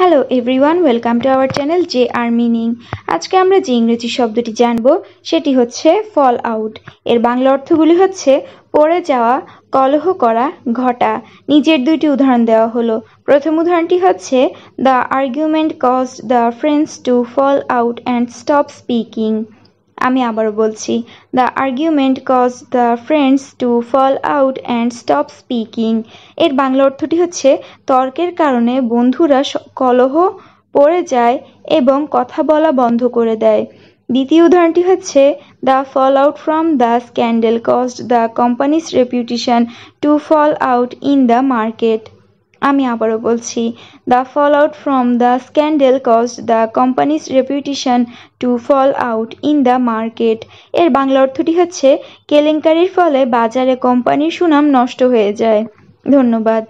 hello everyone welcome to our channel J R meaning আজকে আমরা যে ইংরেজি শব্দটি জানব সেটি হচ্ছে ফল আউট এর বাংলা অর্থগুলি হচ্ছে পড়ে যাওয়া কলহ করা ঘটা নিজের দুইটি উদাহরণ দেওয়া হলো প্রথম উদাহরণটি হচ্ছে the argument cause the friends to fall out and stop speaking আমি আবারও বলছি the argument cause the friends to fall out and stop speaking এর বাংলা অর্থটি হচ্ছে তর্কের কারণে বন্ধুরা কলহ পড়ে যায় এবং কথা বলা বন্ধ করে দেয় দ্বিতীয় উদাহরণটি হচ্ছে the fall out from the scandal cost the company's reputation to fall out in the market আমি আবারও বলছি the fall out from the scandal cause the company's reputation to fall out in the market এর বাংলা অর্থটি হচ্ছে কেলেঙ্কারির ফলে বাজারে কোম্পানির সুনাম নষ্ট হয়ে যায় ধন্যবাদ